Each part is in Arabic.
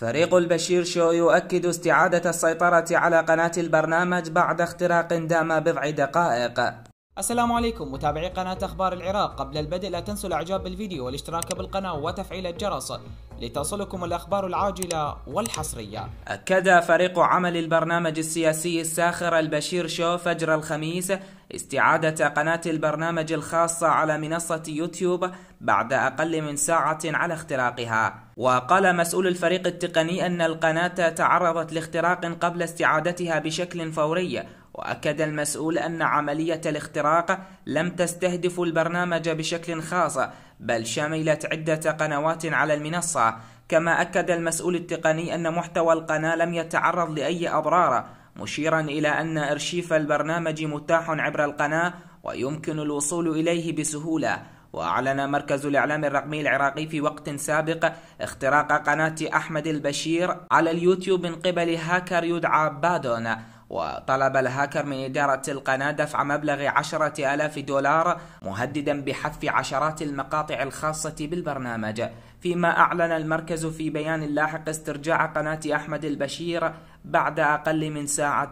فريق البشير شو يؤكد استعادة السيطرة على قناة البرنامج بعد اختراق دام بضع دقائق السلام عليكم متابعي قناة أخبار العراق قبل البدء لا تنسوا الإعجاب بالفيديو والاشتراك بالقناة وتفعيل الجرس لتصلكم الأخبار العاجلة والحصرية أكد فريق عمل البرنامج السياسي الساخر البشير شو فجر الخميس استعادة قناة البرنامج الخاصة على منصة يوتيوب بعد أقل من ساعة على اختراقها وقال مسؤول الفريق التقني أن القناة تعرضت لاختراق قبل استعادتها بشكل فوري وأكد المسؤول أن عملية الاختراق لم تستهدف البرنامج بشكل خاص بل شملت عدة قنوات على المنصة كما أكد المسؤول التقني أن محتوى القناة لم يتعرض لأي أضرار مشيرا إلى أن أرشيف البرنامج متاح عبر القناة ويمكن الوصول إليه بسهولة وأعلن مركز الإعلام الرقمي العراقي في وقت سابق اختراق قناة أحمد البشير على اليوتيوب من قبل هاكر يدعى بادون وطلب الهاكر من إدارة القناة دفع مبلغ عشرة ألاف دولار مهددا بحذف عشرات المقاطع الخاصة بالبرنامج فيما أعلن المركز في بيان لاحق استرجاع قناة أحمد البشير بعد أقل من ساعة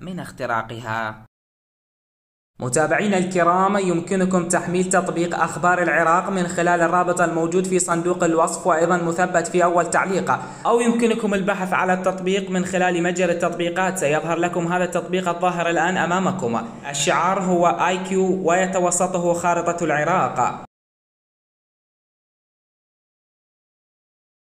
من اختراقها متابعينا الكرام يمكنكم تحميل تطبيق أخبار العراق من خلال الرابط الموجود في صندوق الوصف وأيضا مثبت في أول تعليق أو يمكنكم البحث على التطبيق من خلال متجر التطبيقات سيظهر لكم هذا التطبيق الظاهر الآن أمامكم الشعار هو IQ ويتوسطه خارطة العراق